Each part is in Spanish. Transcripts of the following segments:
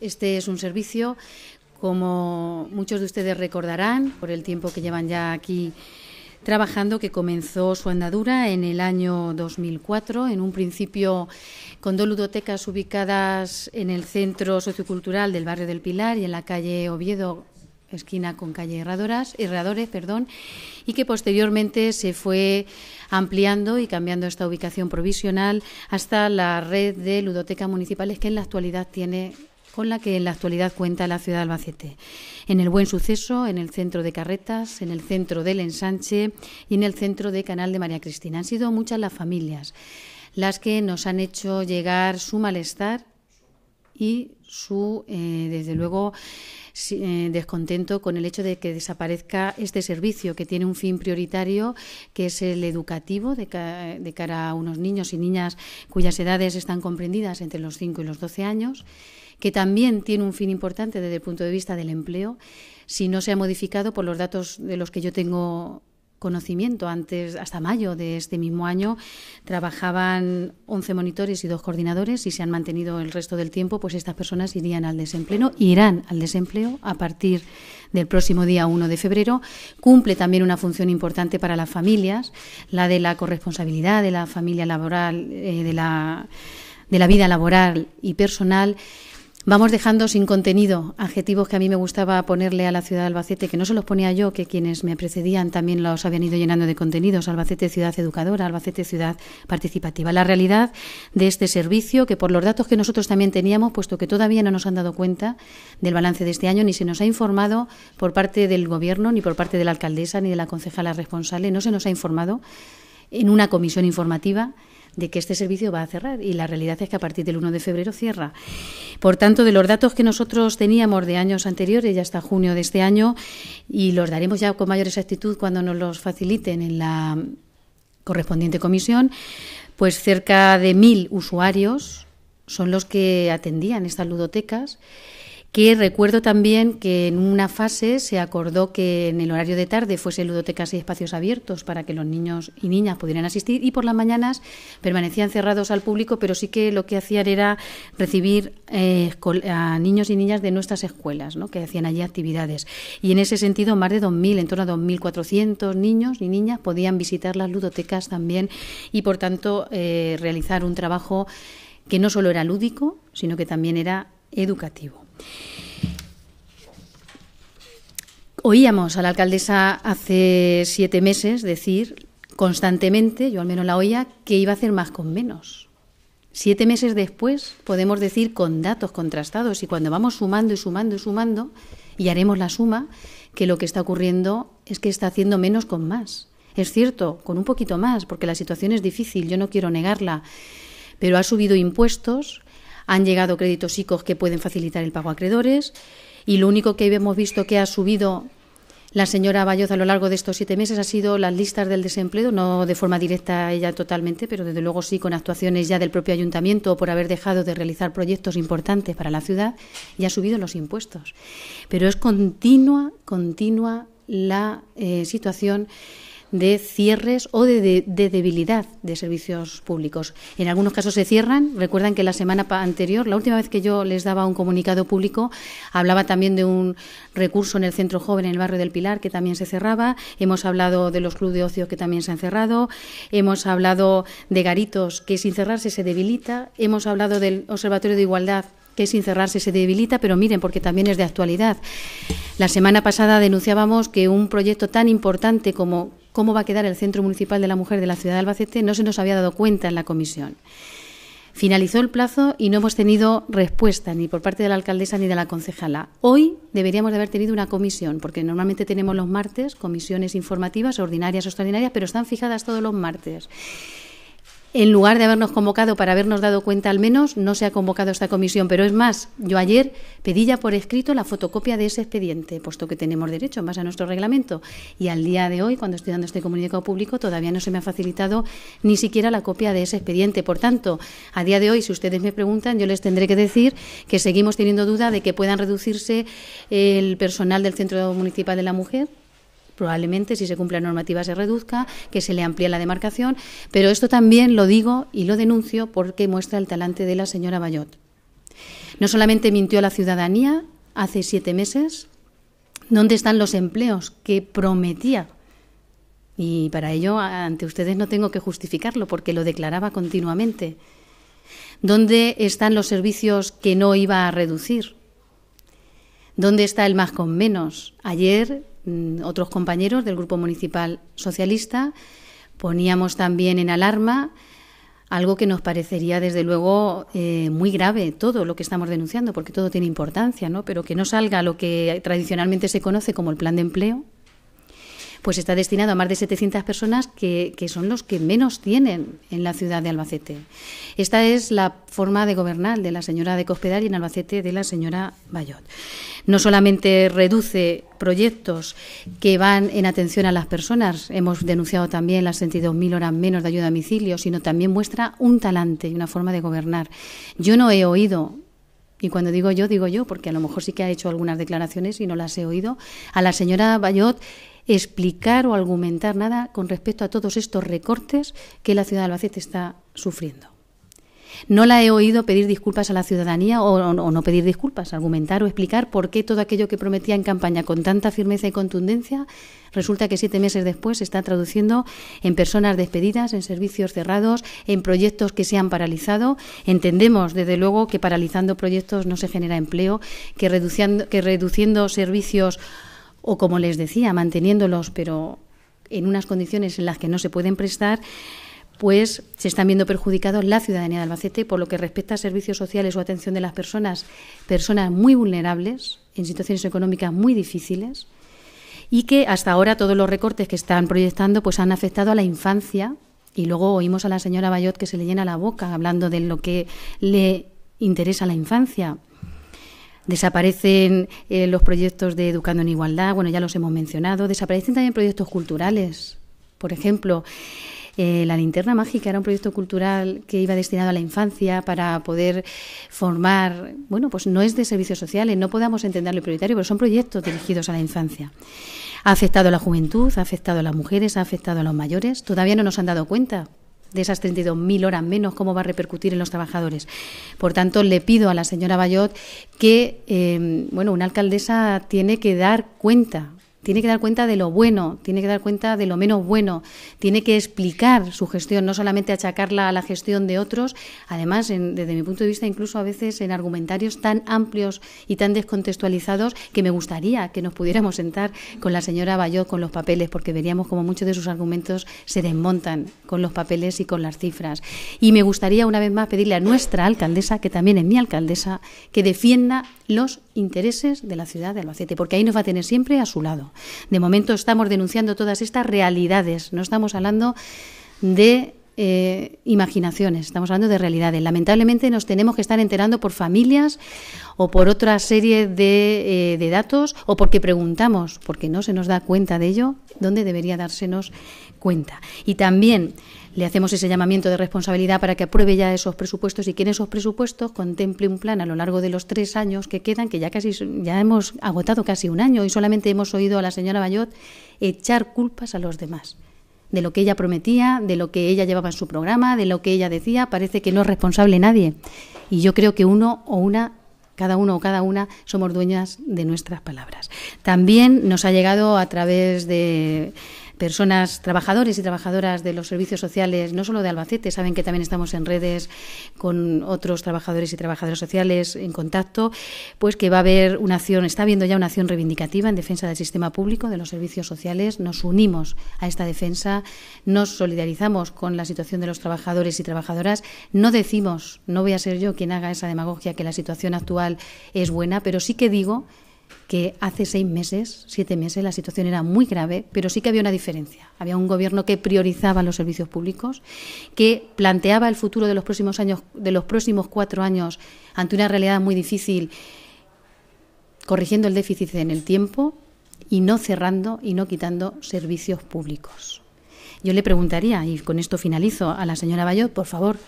Este es un servicio, como muchos de ustedes recordarán, por el tiempo que llevan ya aquí trabajando, que comenzó su andadura en el año 2004, en un principio con dos ludotecas ubicadas en el Centro Sociocultural del Barrio del Pilar y en la calle Oviedo esquina con calle Herradoras, Herradores, perdón, y que posteriormente se fue ampliando y cambiando esta ubicación provisional hasta la red de ludotecas municipales que en la actualidad tiene con la que en la actualidad cuenta la ciudad de Albacete. En el Buen Suceso, en el centro de Carretas, en el centro del Ensanche y en el centro de Canal de María Cristina. Han sido muchas las familias las que nos han hecho llegar su malestar y su, eh, desde luego, eh, descontento con el hecho de que desaparezca este servicio que tiene un fin prioritario, que es el educativo de, de cara a unos niños y niñas cuyas edades están comprendidas entre los 5 y los 12 años que también tiene un fin importante desde el punto de vista del empleo, si no se ha modificado por los datos de los que yo tengo conocimiento. Antes, hasta mayo de este mismo año, trabajaban 11 monitores y dos coordinadores y se han mantenido el resto del tiempo, pues estas personas irían al desempleo, irán al desempleo a partir del próximo día 1 de febrero. Cumple también una función importante para las familias, la de la corresponsabilidad de la familia laboral, eh, de la de la vida laboral y personal Vamos dejando sin contenido adjetivos que a mí me gustaba ponerle a la ciudad de Albacete, que no se los ponía yo, que quienes me precedían también los habían ido llenando de contenidos. Albacete ciudad educadora, Albacete ciudad participativa. La realidad de este servicio, que por los datos que nosotros también teníamos, puesto que todavía no nos han dado cuenta del balance de este año, ni se nos ha informado por parte del Gobierno, ni por parte de la alcaldesa, ni de la concejala responsable, no se nos ha informado en una comisión informativa de que este servicio va a cerrar y la realidad es que a partir del 1 de febrero cierra. Por tanto, de los datos que nosotros teníamos de años anteriores ya hasta junio de este año, y los daremos ya con mayor exactitud cuando nos los faciliten en la correspondiente comisión, pues cerca de mil usuarios son los que atendían estas ludotecas que recuerdo también que en una fase se acordó que en el horario de tarde fuese ludotecas y espacios abiertos para que los niños y niñas pudieran asistir y por las mañanas permanecían cerrados al público, pero sí que lo que hacían era recibir eh, a niños y niñas de nuestras escuelas, ¿no? que hacían allí actividades. Y en ese sentido, más de 2.000, en torno a 2.400 niños y niñas podían visitar las ludotecas también y, por tanto, eh, realizar un trabajo que no solo era lúdico, sino que también era educativo. Oíamos a la alcaldesa hace siete meses decir constantemente, yo al menos la oía, que iba a hacer más con menos. Siete meses después podemos decir con datos contrastados y cuando vamos sumando y sumando y sumando y haremos la suma, que lo que está ocurriendo es que está haciendo menos con más. Es cierto, con un poquito más, porque la situación es difícil, yo no quiero negarla, pero ha subido impuestos, han llegado créditos ICO que pueden facilitar el pago a acreedores y lo único que hemos visto que ha subido la señora Bayoz a lo largo de estos siete meses ha sido las listas del desempleo, no de forma directa ella totalmente, pero desde luego sí con actuaciones ya del propio ayuntamiento por haber dejado de realizar proyectos importantes para la ciudad y ha subido los impuestos. Pero es continua, continua la eh, situación de cierres o de, debilidad de servicios públicos. En algunos casos se cierran. Recuerdan que la semana anterior, la última vez que yo les daba un comunicado público, hablaba también de un recurso en el Centro Joven, en el barrio del Pilar, que también se cerraba. Hemos hablado de los clubes de ocio que también se han cerrado. Hemos hablado de garitos, que sin cerrarse se debilita. Hemos hablado del Observatorio de Igualdad, que sin cerrarse se debilita, pero miren, porque también es de actualidad. La semana pasada denunciábamos que un proyecto tan importante como cómo va a quedar el Centro Municipal de la Mujer de la Ciudad de Albacete, no se nos había dado cuenta en la comisión. Finalizó el plazo y no hemos tenido respuesta ni por parte de la alcaldesa ni de la concejala. Hoy deberíamos de haber tenido una comisión, porque normalmente tenemos los martes comisiones informativas, ordinarias, o extraordinarias, pero están fijadas todos los martes en lugar de habernos convocado para habernos dado cuenta al menos, no se ha convocado esta comisión. Pero es más, yo ayer pedí ya por escrito la fotocopia de ese expediente, puesto que tenemos derecho más a nuestro reglamento. Y al día de hoy, cuando estoy dando este comunicado público, todavía no se me ha facilitado ni siquiera la copia de ese expediente. Por tanto, a día de hoy, si ustedes me preguntan, yo les tendré que decir que seguimos teniendo duda de que puedan reducirse el personal del Centro Municipal de la Mujer probablemente si se cumple la normativa se reduzca, que se le amplíe la demarcación, pero esto también lo digo y lo denuncio porque muestra el talante de la señora Bayot. No solamente mintió a la ciudadanía hace siete meses, ¿dónde están los empleos que prometía? Y para ello ante ustedes no tengo que justificarlo porque lo declaraba continuamente. ¿Dónde están los servicios que no iba a reducir? ¿Dónde está el más con menos? Ayer Mm, otros compañeros del Grupo Municipal Socialista, poníamos también en alarma algo que nos parecería desde luego eh, muy grave todo lo que estamos denunciando, porque todo tiene importancia, ¿no? Pero que no salga lo que tradicionalmente se conoce como el plan de empleo, pues está destinado a más de 700 personas que, son los que menos tienen en la ciudad de Albacete. Esta es la forma de gobernar de la señora de Cospedal y en Albacete de la señora Bayot. No solamente reduce proyectos que van en atención a las personas, hemos denunciado también las mil horas menos de ayuda a domicilio, sino también muestra un talante y una forma de gobernar. Yo no he oído y cuando digo yo, digo yo, porque a lo mejor sí que ha hecho algunas declaraciones y no las he oído, a la señora Bayot explicar o argumentar nada con respecto a todos estos recortes que la ciudad de Albacete está sufriendo. No la he oído pedir disculpas a la ciudadanía o, no pedir disculpas, argumentar o explicar por qué todo aquello que prometía en campaña con tanta firmeza y contundencia resulta que siete meses después se está traduciendo en personas despedidas, en servicios cerrados, en proyectos que se han paralizado. Entendemos, desde luego, que paralizando proyectos no se genera empleo, que reduciendo servicios o, como les decía, manteniéndolos, pero en unas condiciones en las que no se pueden prestar, pues se están viendo perjudicados la ciudadanía de Albacete por lo que respecta a servicios sociales o atención de las personas, personas muy vulnerables, en situaciones económicas muy difíciles, y que hasta ahora todos los recortes que están proyectando pues han afectado a la infancia. Y luego oímos a la señora Bayot que se le llena la boca hablando de lo que le interesa a la infancia. Desaparecen eh, los proyectos de Educando en Igualdad, bueno, ya los hemos mencionado. Desaparecen también proyectos culturales. Por ejemplo, eh, la linterna mágica era un proyecto cultural que iba destinado a la infancia para poder formar, bueno, pues no es de servicios sociales, no podamos entenderlo prioritario, pero son proyectos dirigidos a la infancia. Ha afectado a la juventud, ha afectado a las mujeres, ha afectado a los mayores. Todavía no nos han dado cuenta, de esas 32.000 horas menos, cómo va a repercutir en los trabajadores. Por tanto, le pido a la señora Bayot que, eh, bueno, una alcaldesa tiene que dar cuenta tiene que dar cuenta de lo bueno, tiene que dar cuenta de lo menos bueno, tiene que explicar su gestión, no solamente achacarla a la gestión de otros. Además, desde mi punto de vista, incluso a veces en argumentarios tan amplios y tan descontextualizados que me gustaría que nos pudiéramos sentar con la señora Bayot con los papeles, porque veríamos como muchos de sus argumentos se desmontan con los papeles y con las cifras. Y me gustaría una vez más pedirle a nuestra alcaldesa, que también es mi alcaldesa, que defienda los intereses de la ciudad de Albacete, porque ahí nos va a tener siempre a su lado. De momento estamos denunciando todas estas realidades, no estamos hablando de eh, imaginaciones, estamos hablando de realidades. Lamentablemente nos tenemos que estar enterando por familias o por otra serie eh, de, datos o porque preguntamos, porque no se nos da cuenta de ello, ¿Dónde debería dársenos cuenta. Y también le hacemos ese llamamiento de responsabilidad para que apruebe ya esos presupuestos y que en esos presupuestos contemple un plan a lo largo de los tres años que quedan, que ya casi ya hemos agotado casi un año y solamente hemos oído a la señora Bayot echar culpas a los demás de lo que ella prometía, de lo que ella llevaba en su programa, de lo que ella decía, parece que no es responsable nadie. Y yo creo que uno o una cada uno o cada una somos dueñas de nuestras palabras. También nos ha llegado a través de personas, trabajadores y trabajadoras de los servicios sociales, no solo de Albacete, saben que también estamos en redes con otros trabajadores y trabajadoras sociales en contacto, pues que va a haber una acción, está habiendo ya una acción reivindicativa en defensa del sistema público, de los servicios sociales. Nos unimos a esta defensa, nos solidarizamos con la situación de los trabajadores y trabajadoras. No decimos, no voy a ser yo quien haga esa demagogia que la situación actual es buena, pero sí que digo que hace seis meses, siete meses, la situación era muy grave, pero sí que había una diferencia. Había un gobierno que priorizaba los servicios públicos, que planteaba el futuro de los próximos años, de los próximos cuatro años, ante una realidad muy difícil, corrigiendo el déficit en el tiempo y no cerrando y no quitando servicios públicos. Yo le preguntaría, y con esto finalizo, a la señora Bayot, por favor,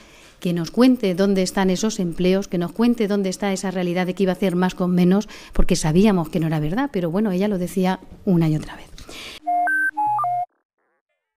que nos cuente dónde están esos empleos, que nos cuente dónde está esa realidad de que iba a hacer más con menos, porque sabíamos que no era verdad, pero bueno, ella lo decía una y otra vez.